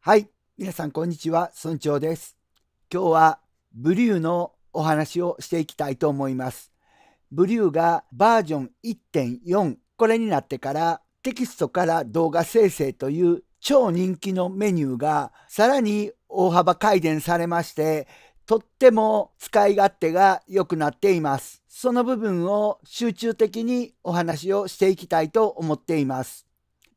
はい、皆さんこんにちは、村長です。今日はブリューのお話をしていきたいと思います。ブリューがバージョン1.4これになってからテキストから動画生成という超人気のメニューがさらに大幅改善されましてとっても使い勝手が良くなっています。その部分を集中的にお話をしていきたいと思っています。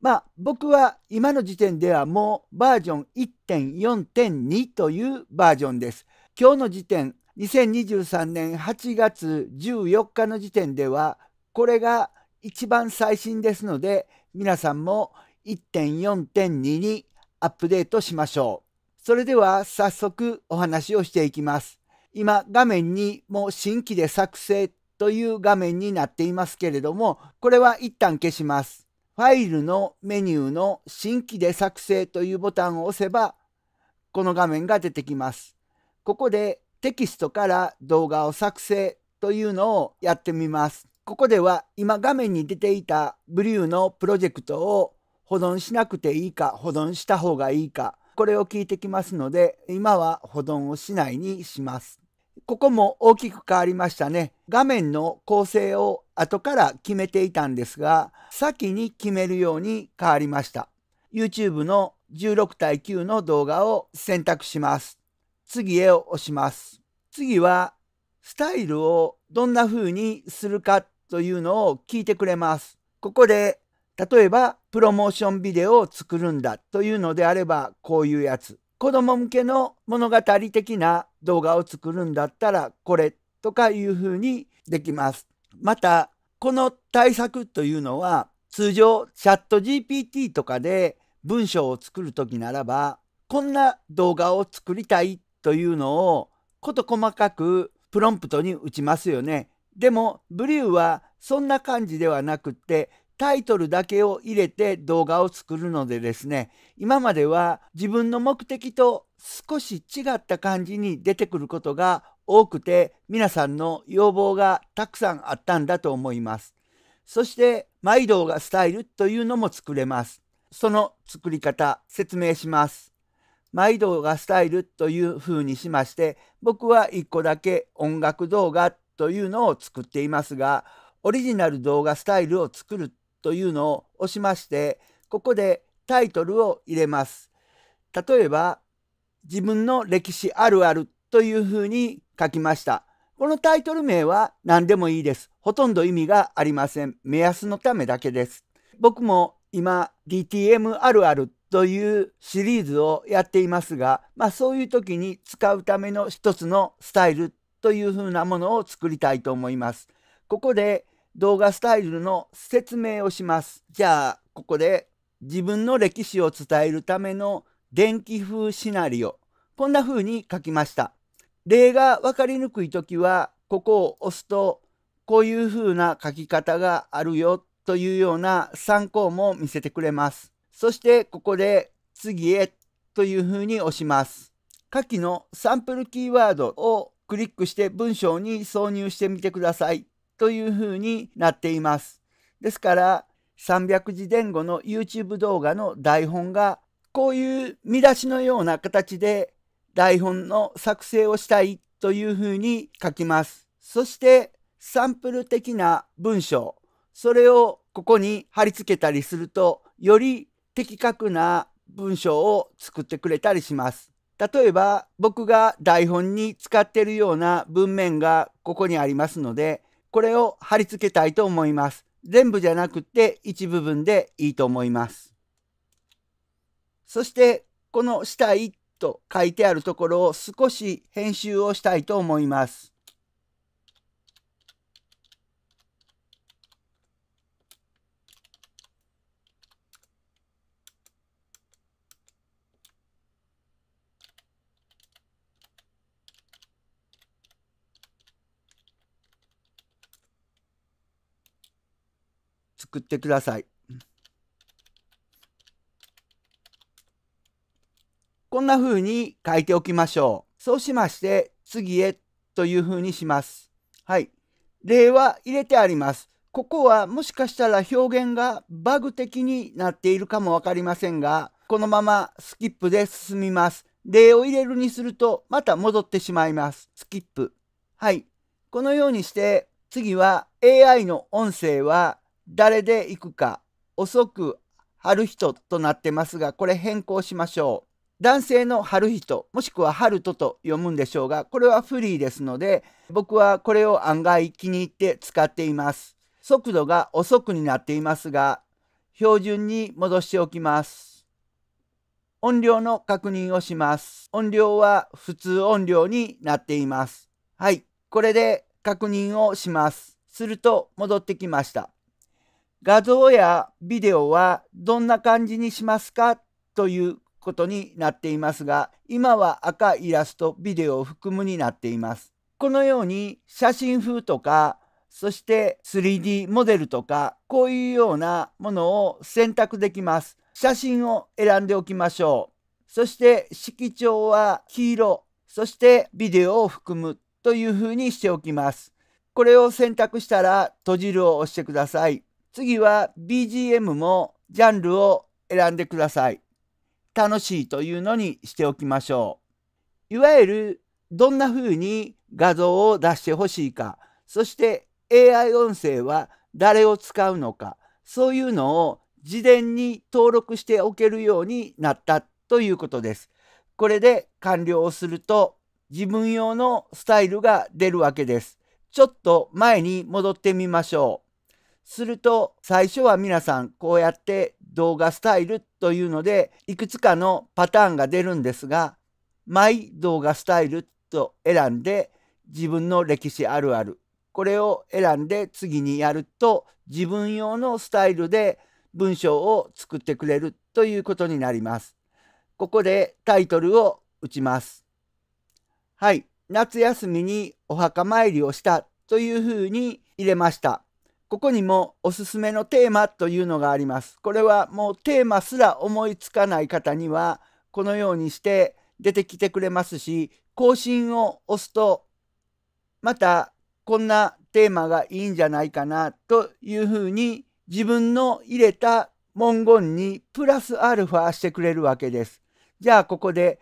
まあ僕は今の時点ではもうバージョン1.4.2というバージョンです。今日の時点2023年8月14日の時点ではこれが一番最新ですので皆さんも1.4.2にアップデートしましょう。それでは早速お話をしていきます。今画面にもう新規で作成という画面になっていますけれどもこれは一旦消します。ファイルのメニューの新規で作成というボタンを押せば、この画面が出てきます。ここでテキストから動画を作成というのをやってみます。ここでは今画面に出ていたブリューのプロジェクトを保存しなくていいか保存した方がいいかこれを聞いてきますので今は保存をしないにします。ここも大きく変わりましたね。画面の構成を後から決めていたんですが、先に決めるように変わりました。YouTube の16対9の動画を選択します。次へを押します。次は、スタイルをどんな風にするかというのを聞いてくれます。ここで、例えば、プロモーションビデオを作るんだというのであれば、こういうやつ。子供向けの物語的な動画を作るんだったらこれとかいうふうにできます。また、この対策というのは通常チャット GPT とかで文章を作る時ならばこんな動画を作りたいというのを事細かくプロンプトに打ちますよね。でもブリューはそんな感じではなくってタイトルだけを入れて動画を作るのでですね今までは自分の目的と少し違った感じに出てくることが多くて皆さんの要望がたくさんあったんだと思います。そして毎動画スタイルというのも作れます。その作り方説明します。毎動画スタイルという風にしまして僕は1個だけ音楽動画というのを作っていますがオリジナル動画スタイルを作るというのを押しましてここでタイトルを入れます。例えば自分の歴史あるあるというふうに書きました。このタイトル名は何でもいいです。ほとんど意味がありません。目安のためだけです。僕も今 DTM あるあるというシリーズをやっていますが、まあそういう時に使うための一つのスタイルというふうなものを作りたいと思います。ここで動画スタイルの説明をします。じゃあ、ここで自分の歴史を伝えるための電気風シナリオ。こんな風に書きました。例が分かりにくい時は、ここを押すと、こういう風な書き方があるよというような参考も見せてくれます。そして、ここで次へという風に押します。下記のサンプルキーワードをクリックして文章に挿入してみてください。というふうになっています。ですから300字前後の YouTube 動画の台本がこういう見出しのような形で台本の作成をしたいというふうに書きます。そしてサンプル的な文章、それをここに貼り付けたりすると、より的確な文章を作ってくれたりします。例えば僕が台本に使っているような文面がここにありますので、これを貼り付けたいと思います。全部じゃなくて一部分でいいと思います。そしてこの「したい」と書いてあるところを少し編集をしたいと思います。作ってください。こんな風に書いておきましょう。そうしまして、次へという風にします。はい。例は入れてあります。ここはもしかしたら表現がバグ的になっているかもわかりませんが、このままスキップで進みます。例を入れるにするとまた戻ってしまいます。スキップ。はい。このようにして次は AI の音声は誰で行くか、遅く春人となってますが、これ変更しましょう。男性の春人、もしくは春人と読むんでしょうが、これはフリーですので、僕はこれを案外気に入って使っています。速度が遅くになっていますが、標準に戻しておきます。音量の確認をします。音量は普通音量になっています。はい、これで確認をします。すると戻ってきました。画像やビデオはどんな感じにしますかということになっていますが、今は赤イラスト、ビデオを含むになっています。このように写真風とか、そして 3D モデルとか、こういうようなものを選択できます。写真を選んでおきましょう。そして色調は黄色、そしてビデオを含むというふうにしておきます。これを選択したら閉じるを押してください。次は BGM もジャンルを選んでください。楽しいというのにしておきましょう。いわゆるどんな風に画像を出してほしいか、そして AI 音声は誰を使うのか、そういうのを事前に登録しておけるようになったということです。これで完了をすると自分用のスタイルが出るわけです。ちょっと前に戻ってみましょう。すると最初は皆さんこうやって動画スタイルというのでいくつかのパターンが出るんですがマイ動画スタイルと選んで自分の歴史あるあるこれを選んで次にやると自分用のスタイルで文章を作ってくれるということになります。ここでタイトルを打ちます。はい。夏休みにお墓参りをしたというふうに入れました。ここにもおすすめのテーマというのがあります。これはもうテーマすら思いつかない方にはこのようにして出てきてくれますし更新を押すとまたこんなテーマがいいんじゃないかなというふうに自分の入れた文言にプラスアルファしてくれるわけです。じゃあここで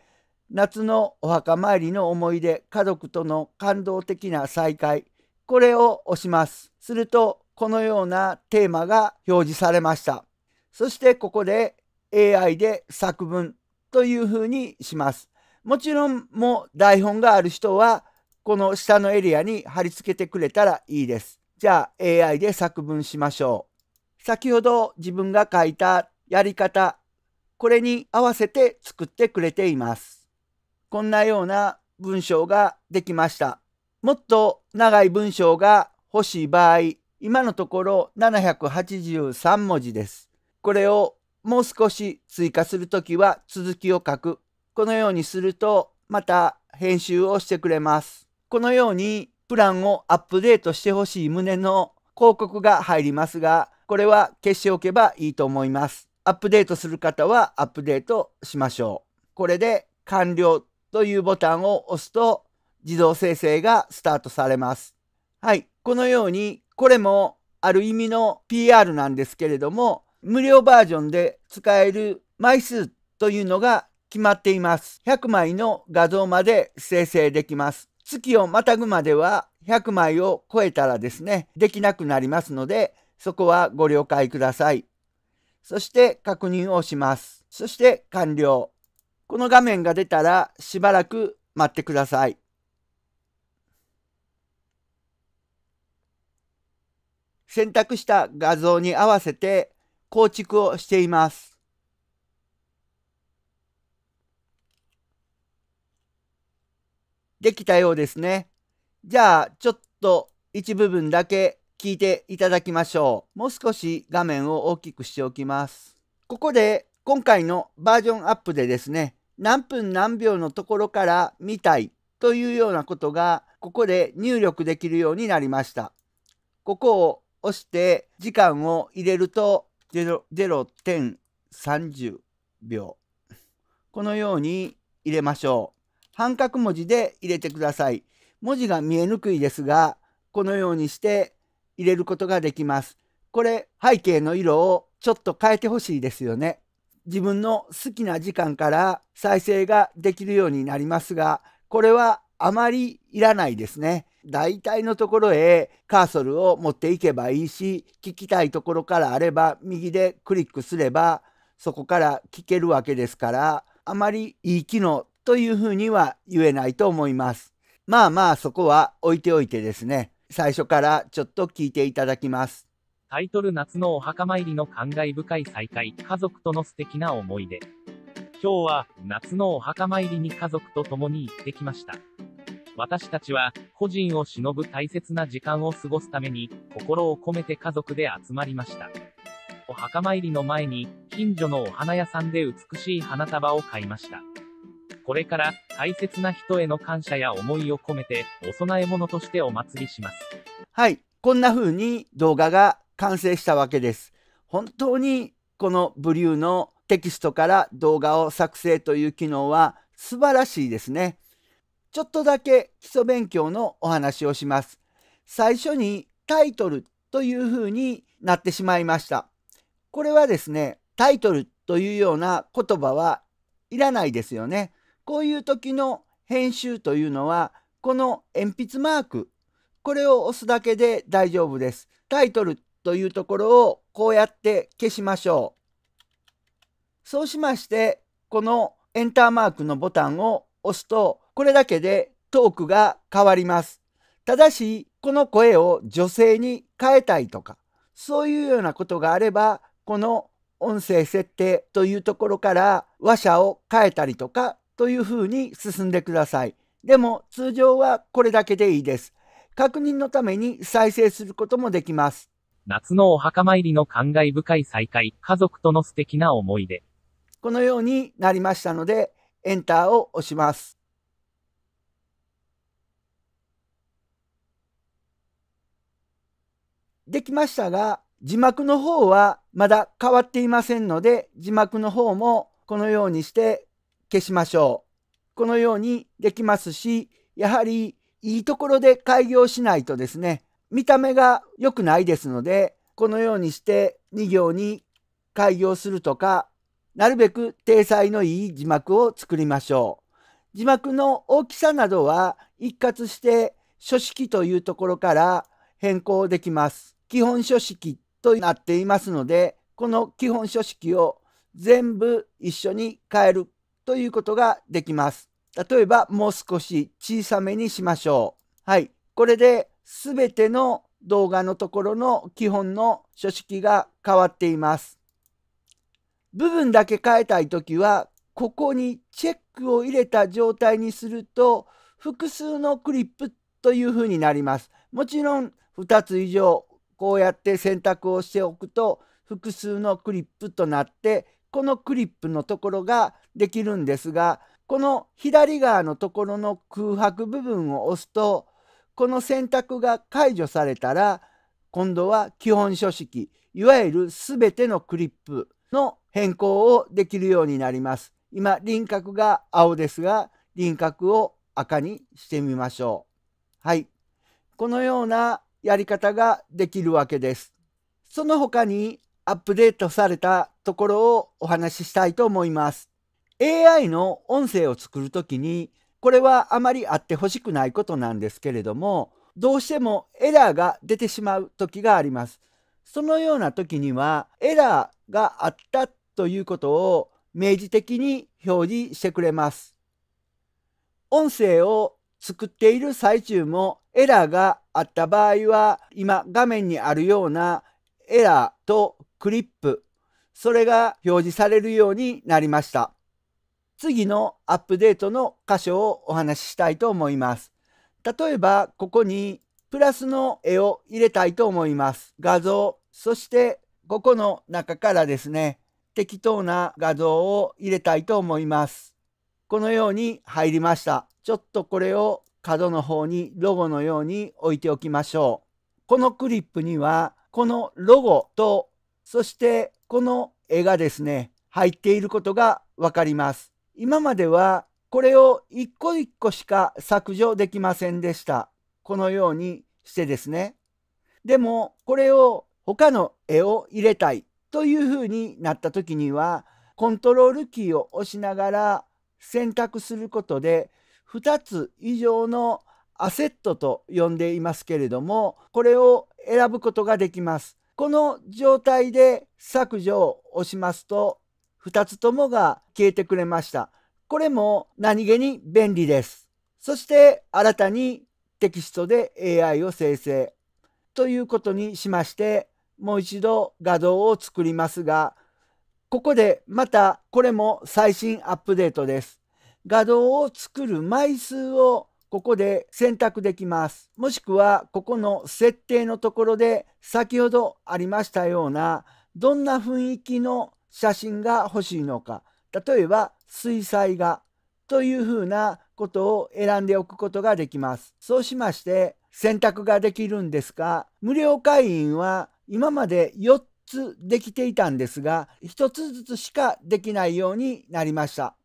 夏のお墓参りの思い出家族との感動的な再会これを押します。するとこのようなテーマが表示されました。そしてここで AI で作文というふうにします。もちろんもう台本がある人はこの下のエリアに貼り付けてくれたらいいです。じゃあ AI で作文しましょう。先ほど自分が書いたやり方、これに合わせて作ってくれています。こんなような文章ができました。もっと長い文章が欲しい場合、今のところ783文字です。これをもう少し追加するときは続きを書く。このようにするとまた編集をしてくれます。このようにプランをアップデートしてほしい旨の広告が入りますが、これは消しておけばいいと思います。アップデートする方はアップデートしましょう。これで完了というボタンを押すと自動生成がスタートされます。はい。このようにこれもある意味の PR なんですけれども、無料バージョンで使える枚数というのが決まっています。100枚の画像まで生成できます。月をまたぐまでは100枚を超えたらですね、できなくなりますので、そこはご了解ください。そして確認をします。そして完了。この画面が出たらしばらく待ってください。選択した画像に合わせて構築をしています。できたようですね。じゃあ、ちょっと一部分だけ聞いていただきましょう。もう少し画面を大きくしておきます。ここで今回のバージョンアップでですね、何分何秒のところから見たいというようなことがここで入力できるようになりました。ここを押して時間を入れると0.30秒このように入れましょう半角文字で入れてください文字が見えにくいですがこのようにして入れることができますこれ背景の色をちょっと変えてほしいですよね自分の好きな時間から再生ができるようになりますがこれはあまりいらないですね大体のところへカーソルを持っていけばいいし、聞きたいところからあれば右でクリックすればそこから聞けるわけですから、あまりいい機能というふうには言えないと思います。まあまあそこは置いておいてですね、最初からちょっと聞いていただきます。タイトル夏のお墓参りの感慨深い再会、家族との素敵な思い出。今日は夏のお墓参りに家族と共に行ってきました。私たちは、個人を忍ぶ大切な時間を過ごすために、心を込めて家族で集まりました。お墓参りの前に、近所のお花屋さんで美しい花束を買いました。これから、大切な人への感謝や思いを込めて、お供え物としてお祭りします。はい。こんな風に動画が完成したわけです。本当に、このブリューのテキストから動画を作成という機能は素晴らしいですね。ちょっとだけ基礎勉強のお話をします。最初にタイトルというふうになってしまいました。これはですね、タイトルというような言葉はいらないですよね。こういう時の編集というのは、この鉛筆マーク、これを押すだけで大丈夫です。タイトルというところをこうやって消しましょう。そうしまして、このエンターマークのボタンを押すと、これだけでトークが変わります。ただし、この声を女性に変えたいとか、そういうようなことがあれば、この音声設定というところから話者を変えたりとかというふうに進んでください。でも通常はこれだけでいいです。確認のために再生することもできます。夏のお墓参りの感慨深い再会、家族との素敵な思い出。このようになりましたので、エンターを押します。できましたが、字幕の方はまだ変わっていませんので、字幕の方もこのようにして消しましょう。このようにできますし、やはりいいところで開業しないとですね、見た目が良くないですので、このようにして2行に開業するとか、なるべく体裁のいい字幕を作りましょう。字幕の大きさなどは一括して書式というところから変更できます。基本書式となっていますので、この基本書式を全部一緒に変えるということができます。例えば、もう少し小さめにしましょう。はい。これで全ての動画のところの基本の書式が変わっています。部分だけ変えたいときは、ここにチェックを入れた状態にすると、複数のクリップというふうになります。もちろん、2つ以上こうやって選択をしておくと複数のクリップとなってこのクリップのところができるんですがこの左側のところの空白部分を押すとこの選択が解除されたら今度は基本書式いわゆる全てのクリップの変更をできるようになります。今輪郭が青ですが輪郭を赤にしてみましょう。はい。このようなやり方ができるわけです。その他にアップデートされたところをお話ししたいと思います。AI の音声を作るときに、これはあまりあってほしくないことなんですけれども、どうしてもエラーが出てしまう時があります。そのような時には、エラーがあったということを明示的に表示してくれます。音声を作っている最中もエラーがあった場合は今画面にあるようなエラーとクリップそれが表示されるようになりました次のアップデートの箇所をお話ししたいと思います例えばここにプラスの絵を入れたいと思います画像そしてここの中からですね適当な画像を入れたいと思いますこのように入りましたちょっとこれを角の方にロゴのように置いておきましょう。このクリップにはこのロゴとそしてこの絵がですね入っていることがわかります。今まではこれを一個一個しか削除できませんでした。このようにしてですね。でもこれを他の絵を入れたいというふうになった時にはコントロールキーを押しながら選択することで2つ以上のアセットと呼んでいますけれどもこれを選ぶことができます。この状態で削除を押しますと2つともが消えてくれました。これも何気に便利です。そして新たにテキストで AI を生成ということにしましてもう一度画像を作りますがここでまたこれも最新アップデートです。画像を作る枚数をここで選択できます。もしくはここの設定のところで先ほどありましたようなどんな雰囲気の写真が欲しいのか例えば水彩画というふうなことを選んでおくことができます。そうしまして選択ができるんですが無料会員は今まで4つできていたんですが1つずつしかできないようになりました。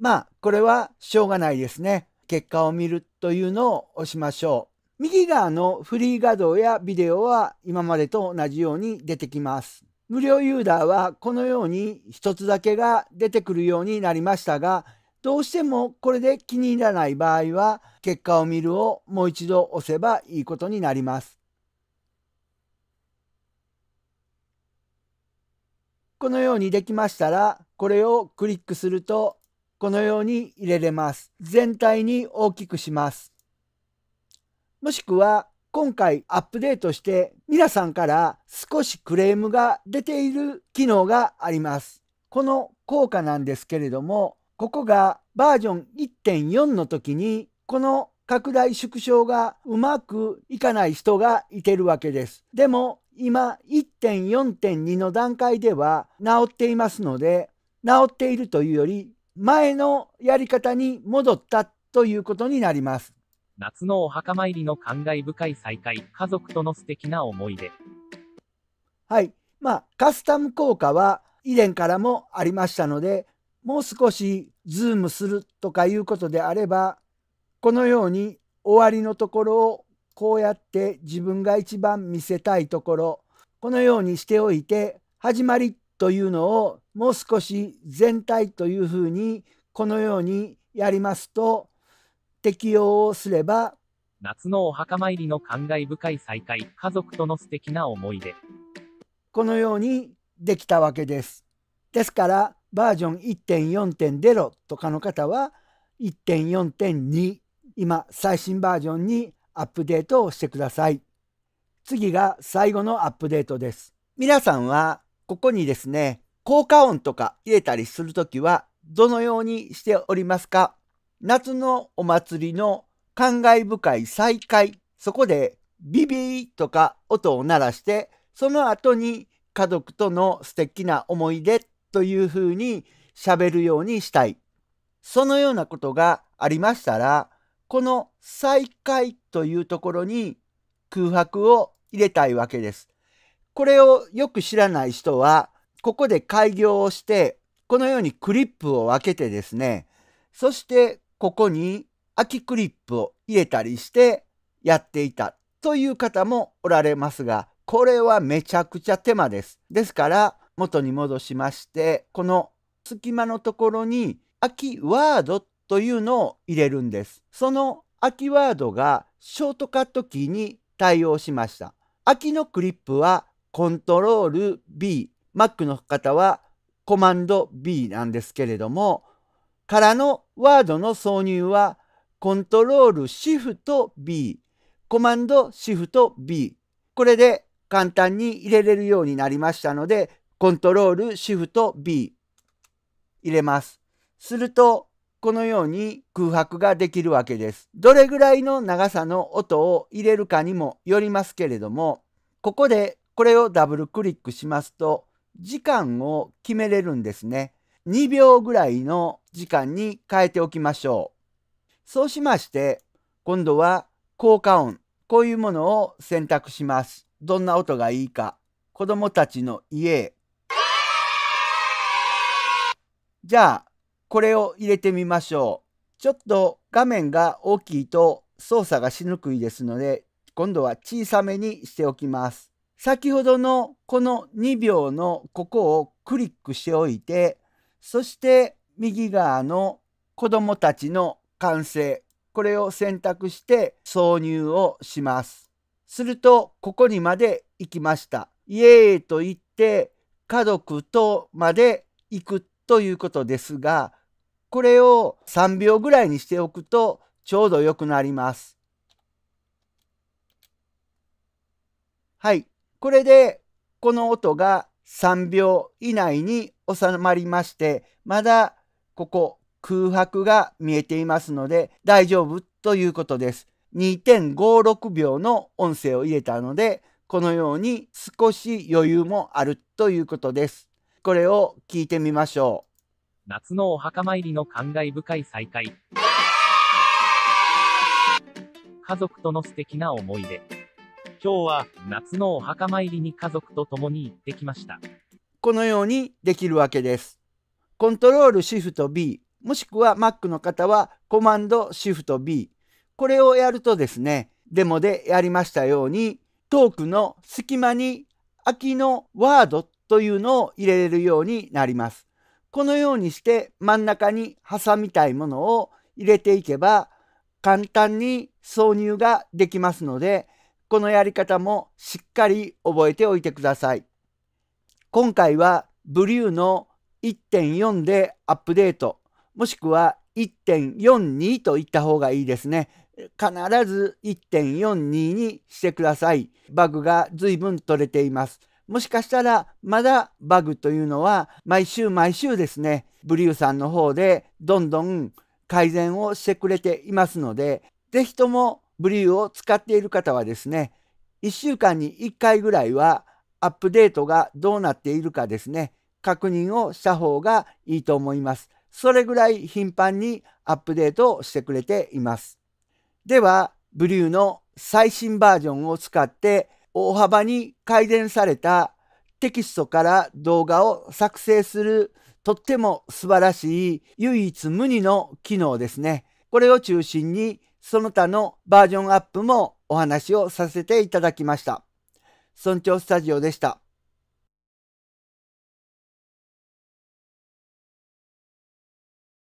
まあ、これはしょうがないですね。結果を見るというのを押しましょう。右側のフリー画像やビデオは今までと同じように出てきます。無料ユーザーはこのように一つだけが出てくるようになりましたが、どうしてもこれで気に入らない場合は、結果を見るをもう一度押せばいいことになります。このようにできましたら、これをクリックするとこのように入れれます。全体に大きくします。もしくは今回アップデートして皆さんから少しクレームが出ている機能があります。この効果なんですけれども、ここがバージョン1.4の時にこの拡大縮小がうまくいかない人がいてるわけです。でも今1.4.2の段階では治っていますので、治っているというより前のやり方に戻ったということになります。夏のお墓参りの感慨深い再会、家族との素敵な思い出。はい。まあ、カスタム効果は以前からもありましたので、もう少しズームするとかいうことであれば、このように終わりのところをこうやって自分が一番見せたいところ、このようにしておいて、始まりというのをもう少し全体というふうにこのようにやりますと適用をすれば夏のお墓参りの感慨深い再会家族との素敵な思い出このようにできたわけです。ですからバージョン1.4.0とかの方は1.4.2今最新バージョンにアップデートをしてください。次が最後のアップデートです。皆さんはここにですね、効果音とか入れたりするときは、どのようにしておりますか夏のお祭りの感慨深い再会、そこでビビーとか音を鳴らして、その後に家族との素敵な思い出というふうに喋るようにしたい。そのようなことがありましたら、この再会というところに空白を入れたいわけです。これをよく知らない人は、ここで開業をして、このようにクリップを開けてですね、そしてここに空きクリップを入れたりしてやっていたという方もおられますが、これはめちゃくちゃ手間です。ですから、元に戻しまして、この隙間のところに空きワードというのを入れるんです。その空きワードがショートカットキーに対応しました。空きのクリップはコントロール B、Mac の方はコマンド B なんですけれども、からのワードの挿入はコントロールシフト B、コマンドシフト B。これで簡単に入れれるようになりましたので、コントロールシフト B 入れます。すると、このように空白ができるわけです。どれぐらいの長さの音を入れるかにもよりますけれども、ここでこれをダブルクリックしますと、時間を決めれるんですね。2秒ぐらいの時間に変えておきましょう。そうしまして、今度は効果音、こういうものを選択します。どんな音がいいか。子供たちの家じゃあ、これを入れてみましょう。ちょっと画面が大きいと操作がしにくいですので、今度は小さめにしておきます。先ほどのこの2秒のここをクリックしておいてそして右側の子どもたちの完成これを選択して挿入をします。するとここにまで行きました。イエーイと言って家族とまで行くということですがこれを3秒ぐらいにしておくとちょうど良くなります。はい。これでこの音が3秒以内に収まりまして、まだここ空白が見えていますので大丈夫ということです。2.56秒の音声を入れたので、このように少し余裕もあるということです。これを聞いてみましょう。夏のお墓参りの感慨深い再会。家族との素敵な思い出。今日は夏のお墓参りに家族と共に行ってきました。このようにできるわけです。コントロールシフト B もしくは Mac の方はコマンドシフト B これをやるとですねデモでやりましたようにトークの隙間に空きのワードというのを入れれるようになります。このようにして真ん中に挟みたいものを入れていけば簡単に挿入ができますのでこのやり方もしっかり覚えておいてください。今回はブリューの1.4でアップデートもしくは1.42といった方がいいですね。必ず1.42にしてください。バグが随分取れています。もしかしたらまだバグというのは毎週毎週ですね、ブリューさんの方でどんどん改善をしてくれていますので、是非ともブリューを使っている方はですね、1週間に1回ぐらいはアップデートがどうなっているかですね、確認をした方がいいと思います。それぐらい頻繁にアップデートをしてくれています。では、ブリューの最新バージョンを使って大幅に改善されたテキストから動画を作成するとっても素晴らしい唯一無二の機能ですね。これを中心にその他のバージョンアップもお話をさせていただきました。村長スタジオでした。